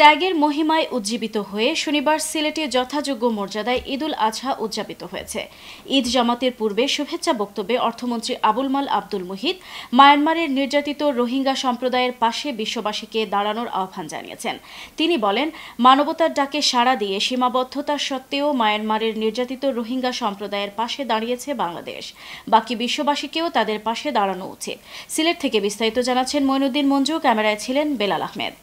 ত্যাগের মহিমায় উজ্জীবিত হয়ে শনিবার সিলেটে যথাযোগ্য মর্যাদায় ঈদুল আজহা উদযাপিত হয়েছে ঈদ জামাতের পূর্বে শুভেচ্ছা বক্তব্যে অর্থমন্ত্রী আবুল মাল আব্দুল মুহিত মায়ানমারের নির্যাতিত রোহিঙ্গা সম্প্রদায়ের পাশে বিশ্ববাসীকে দাঁড়ানোর আহ্বান জানিয়েছেন তিনি বলেন মানবতার ডাকে সাড়া দিয়ে সীমাবদ্ধতা সত্ত্বেও মায়ানমারের নির্যাতিত রোহিঙ্গা সম্প্রদায়ের পাশে দাঁড়িয়েছে বাংলাদেশ বাকি বিশ্ববাসীকেও তাদের পাশে দাঁড়ানো উচিত সিলেট থেকে বিস্তারিত জানাচ্ছেন মইনুদ্দিন মঞ্জু ক্যামেরায় ছিলেন বেলাল আহমেদ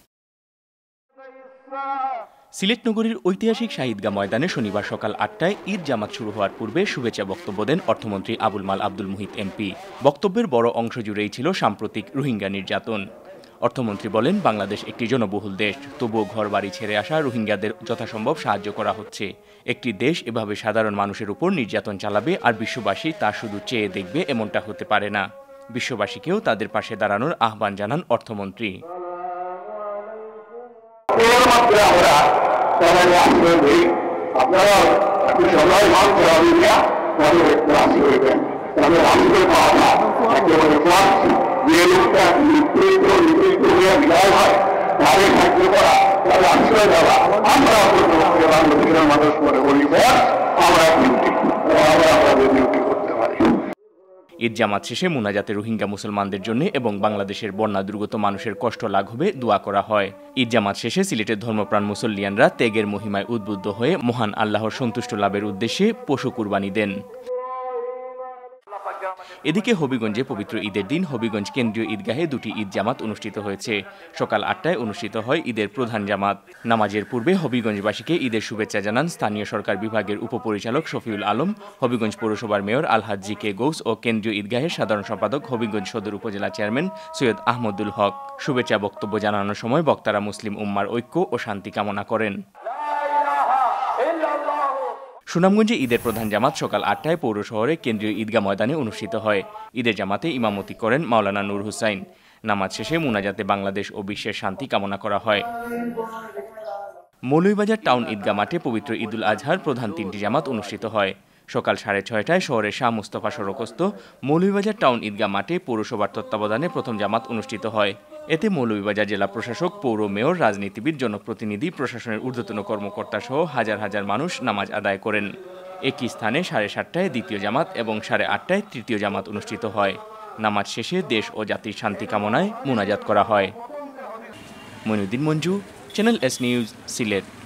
সিলেট নগরীর ঐতিহাসিক শাহিদগা ময়দানে শনিবার সকাল আটটায় ঈদ জামাত শুরু হওয়ার পূর্বে শুভেচ্ছা বক্তব্য দেন অর্থমন্ত্রী আবুল মাল আব্দুল মুহিত এমপি বক্তব্যের বড় অংশ জুড়েই ছিল সাম্প্রতিক রোহিঙ্গা নির্যাতন অর্থমন্ত্রী বলেন বাংলাদেশ একটি জনবহুল দেশ তবুও ঘর বাড়ি ছেড়ে আসা রোহিঙ্গাদের যথাসম্ভব সাহায্য করা হচ্ছে একটি দেশ এভাবে সাধারণ মানুষের উপর নির্যাতন চালাবে আর বিশ্ববাসী তা শুধু চেয়ে দেখবে এমনটা হতে পারে না বিশ্ববাসীকেও তাদের পাশে দাঁড়ানোর আহ্বান জানান অর্থমন্ত্রী করে আমরা সবাই আশ্রয় দিই আপনারা আপনি সবাই মানতে হবে তাদের একটু আশ্রয় দেবেন তাদের আশ্রয় পাওয়াটা একেবারে ক্লাস যে লোকটা নিবৃত্ত নিবৃত্ত হয়ে বিদায় হয় তাদের সাহায্য করা তাদের আশ্রয় দেওয়া আমরা বাংলাদেশের মানুষ মনে করি আমরা ঈদ জামাত শেষে মুনাজাতে রোহিঙ্গা মুসলমানদের জন্য এবং বাংলাদেশের বন্যা দুর্গত মানুষের কষ্ট লাঘবে দোয়া করা হয় ঈদ জামাত শেষে সিলেটের ধর্মপ্রাণ মুসল্লিয়ানরা ত্যাগের মহিমায় উদ্বুদ্ধ হয়ে মহান আল্লাহর সন্তুষ্ট লাভের উদ্দেশ্যে পশু কুরবানি দেন এদিকে হবিগঞ্জে পবিত্র ঈদের দিন হবিগঞ্জ কেন্দ্রীয় ঈদগাহে দুটি ঈদ জামাত অনুষ্ঠিত হয়েছে সকাল আটটায় অনুষ্ঠিত হয় ঈদের প্রধান জামাত নামাজের পূর্বে হবিগঞ্জবাসীকে ঈদের শুভেচ্ছা জানান স্থানীয় সরকার বিভাগের উপপরিচালক শফিউল আলম হবিগঞ্জ পৌরসভার মেয়র আলহাজ জি কে গৌস ও কেন্দ্রীয় ঈদগাহের সাধারণ সম্পাদক হবিগঞ্জ সদর উপজেলা চেয়ারম্যান সৈয়দ আহমদুল হক শুভেচ্ছা বক্তব্য জানানোর সময় বক্তারা মুসলিম উম্মার ঐক্য ও শান্তি কামনা করেন সুনামগঞ্জে ঈদের প্রধান জামাত সকাল আটটায় পৌর শহরে কেন্দ্রীয় ঈদগাহ ময়দানে অনুষ্ঠিত হয় ঈদের জামাতে ইমামতি করেন মাওলানা নূর হুসাইন নামাজ শেষে মুনাজাতে বাংলাদেশ ও বিশ্বের শান্তি কামনা করা হয় মৌলুইবাজার টাউন ঈদগাহ মাঠে পবিত্র ঈদুল আজহার প্রধান তিনটি জামাত অনুষ্ঠিত হয় সকাল সাড়ে ছয়টায় শহরের শাহ মুস্তফা সড়কস্থ মৌলুইবাজার টাউন ঈদগাহ মাঠে পৌরসভার তত্ত্বাবধানে প্রথম জামাত অনুষ্ঠিত হয় এতে মৌলভীবাজার জেলা প্রশাসক পৌর মেয়র রাজনীতিবিদ জনপ্রতিনিধি প্রশাসনের ঊর্ধ্বতন কর্মকর্তা সহ হাজার হাজার মানুষ নামাজ আদায় করেন একই স্থানে সাড়ে সাতটায় দ্বিতীয় জামাত এবং সাড়ে আটটায় তৃতীয় জামাত অনুষ্ঠিত হয় নামাজ শেষে দেশ ও জাতির শান্তি কামনায় মোনাজাত করা হয় Monuddin Manju channel S news Sylhet